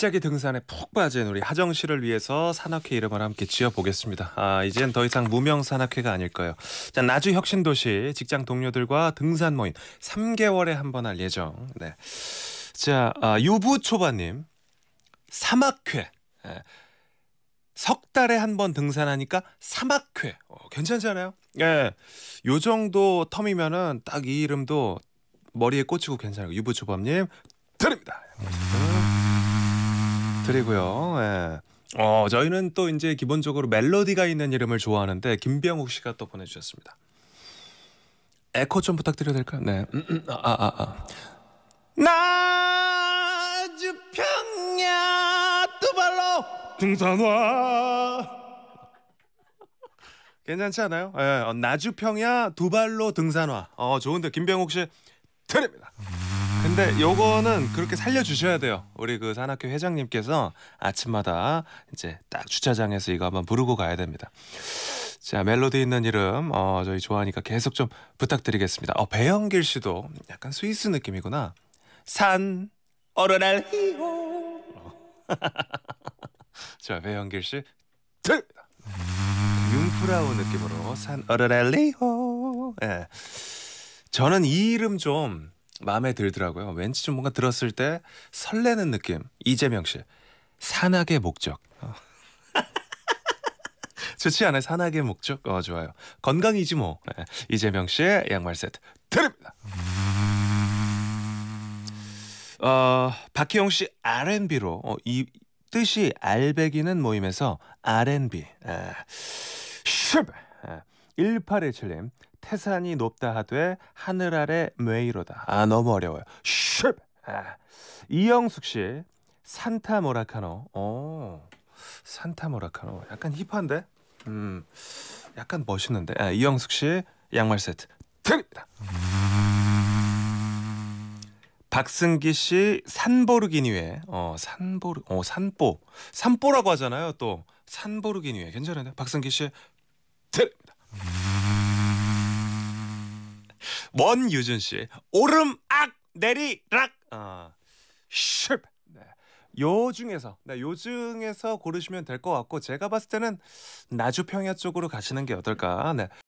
갑자기 등산에 푹 빠진 우리 하정 씨를 위해서 산악회 이름을 함께 지어보겠습니다. 아, 이젠 더 이상 무명 산악회가 아닐 거예요. 자, 나주 혁신도시 직장 동료들과 등산 모임 3개월에 한 번 할 예정. 네. 자, 아, 유부초바님. 사막회. 네. 예. 석 달에 한 번 등산하니까 사막회. 어, 괜찮지 않아요? 예. 네. 요 정도 텀이면은 딱이 이름도 머리에 꽂히고 괜찮아요. 유부초밥님 드립니다. 음. 부드리고요 예. 어, 저희는 또 이제 기본적으로 멜로디가 있는 이름을 좋아하는데 김병욱 씨가 또 보내주셨습니다. 에코 좀 부탁드려도 될까요? 네. 음, 음, 아, 아, 아. 아. 나주 평야 두 발로 등산화. 괜찮지 않아요? 네. 예, 어, 나주평야 두 발로 등산화. 어, 좋은데 김병욱 씨 드립니다. 근데 요거는 그렇게 살려주셔야 돼요. 우리 그 산악회 회장님께서 아침마다 이제 딱 주차장에서 이거 한번 부르고 가야 됩니다. 자 멜로디 있는 이름 어, 저희 좋아하니까 계속 좀 부탁드리겠습니다. 어, 배영길 씨도 약간 스위스 느낌이구나. 산 어느 날 희호. 자 배영길 씨, 들 융프라우 느낌으로 산 어느 날 희호. 예. 저는 이 이름 좀 마음에 들더라고요. 왠지 좀 뭔가 들었을 때 설레는 느낌. 이재명 씨. 산악의 목적. 어. 좋지 않아요? 산악의 목적. 어, 좋아요. 건강이지 뭐. 네. 이재명 씨의 양말 세트 드립니다. 어, 박희용 씨 R&B로 어, 이 뜻이 알배기는 모임에서 R&B. 에. 슈 에. 1817님 태산이 높다 하되 하늘 아래 메이로다. 아 너무 어려워요. 쉽. 아. 이영숙 씨 산타 모라카노. 어. 산타 모라카노. 약간 힙한데? 음. 약간 멋있는데. 아, 이영숙 씨 양말 세트 드립니다. 박승기 씨 산보르기니 위어 산보르 어 산보 산보라고 하잖아요 또 산보르기니 위에 괜찮은데 박승기 씨 드립니다. 음. 먼유준 씨 오름 악 내리락 어, 아, 쉽. 네. 요 중에서 네, 요 중에서 고르시면 될 것 같고 제가 봤을 때는 나주평야 쪽으로 가시는 게 어떨까. 네.